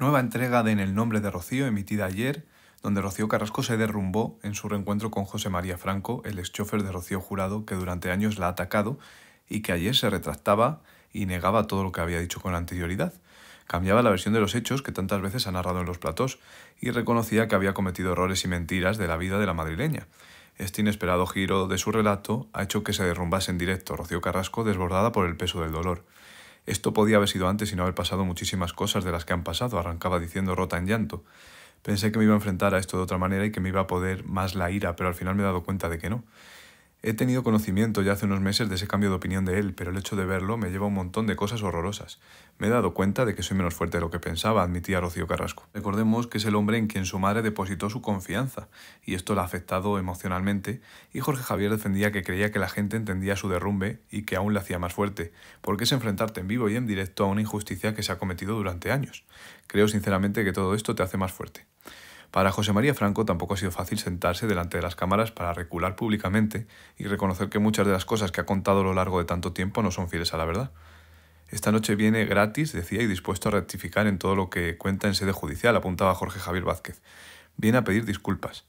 Nueva entrega de En el nombre de Rocío, emitida ayer, donde Rocío Carrasco se derrumbó en su reencuentro con José María Franco, el exchofer de Rocío Jurado, que durante años la ha atacado y que ayer se retractaba y negaba todo lo que había dicho con anterioridad. Cambiaba la versión de los hechos que tantas veces ha narrado en los platós y reconocía que había cometido errores y mentiras de la vida de la madrileña. Este inesperado giro de su relato ha hecho que se derrumbase en directo Rocío Carrasco desbordada por el peso del dolor. Esto podía haber sido antes y no haber pasado muchísimas cosas de las que han pasado, arrancaba diciendo rota en llanto. Pensé que me iba a enfrentar a esto de otra manera y que me iba a poder más la ira, pero al final me he dado cuenta de que no. He tenido conocimiento ya hace unos meses de ese cambio de opinión de él, pero el hecho de verlo me lleva a un montón de cosas horrorosas. Me he dado cuenta de que soy menos fuerte de lo que pensaba, admitía Rocío Carrasco. Recordemos que es el hombre en quien su madre depositó su confianza, y esto la ha afectado emocionalmente, y Jorge Javier defendía que creía que la gente entendía su derrumbe y que aún le hacía más fuerte, porque es enfrentarte en vivo y en directo a una injusticia que se ha cometido durante años. Creo sinceramente que todo esto te hace más fuerte. Para José María Franco tampoco ha sido fácil sentarse delante de las cámaras para recular públicamente y reconocer que muchas de las cosas que ha contado a lo largo de tanto tiempo no son fieles a la verdad. Esta noche viene gratis, decía, y dispuesto a rectificar en todo lo que cuenta en sede judicial, apuntaba Jorge Javier Vázquez. Viene a pedir disculpas.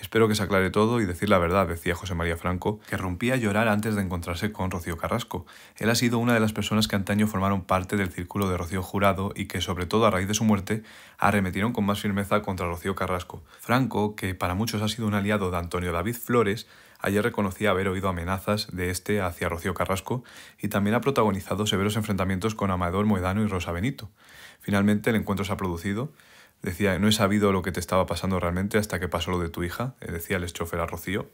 Espero que se aclare todo y decir la verdad, decía José María Franco, que rompía a llorar antes de encontrarse con Rocío Carrasco. Él ha sido una de las personas que antaño formaron parte del círculo de Rocío Jurado y que, sobre todo a raíz de su muerte, arremetieron con más firmeza contra Rocío Carrasco. Franco, que para muchos ha sido un aliado de Antonio David Flores, ayer reconocía haber oído amenazas de este hacia Rocío Carrasco y también ha protagonizado severos enfrentamientos con Amador Moedano y Rosa Benito. Finalmente el encuentro se ha producido Decía, no he sabido lo que te estaba pasando realmente hasta que pasó lo de tu hija, eh, decía el chofer a Rocío.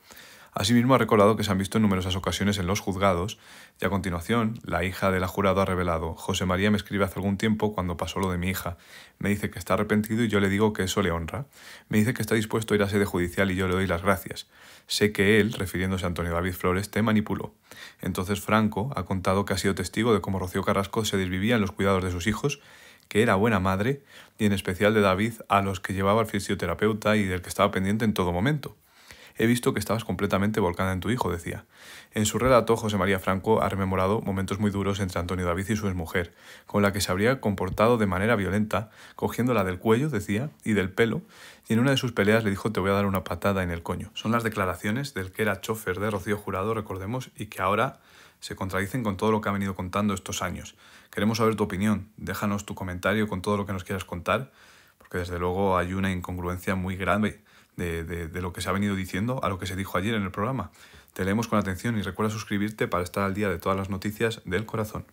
Asimismo, ha recordado que se han visto en numerosas ocasiones en los juzgados y a continuación, la hija del la jurado ha revelado, José María me escribe hace algún tiempo cuando pasó lo de mi hija. Me dice que está arrepentido y yo le digo que eso le honra. Me dice que está dispuesto a ir a sede judicial y yo le doy las gracias. Sé que él, refiriéndose a Antonio David Flores, te manipuló. Entonces Franco ha contado que ha sido testigo de cómo Rocío Carrasco se desvivía en los cuidados de sus hijos que era buena madre, y en especial de David, a los que llevaba al fisioterapeuta y del que estaba pendiente en todo momento. He visto que estabas completamente volcada en tu hijo, decía. En su relato, José María Franco ha rememorado momentos muy duros entre Antonio David y su exmujer, con la que se habría comportado de manera violenta, cogiéndola del cuello, decía, y del pelo, y en una de sus peleas le dijo te voy a dar una patada en el coño. Son las declaraciones del que era chofer de Rocío Jurado, recordemos, y que ahora se contradicen con todo lo que ha venido contando estos años. Queremos saber tu opinión, déjanos tu comentario con todo lo que nos quieras contar, porque desde luego hay una incongruencia muy grande de, lo que se ha venido diciendo a lo que se dijo ayer en el programa. Te leemos con atención y recuerda suscribirte para estar al día de todas las noticias del corazón.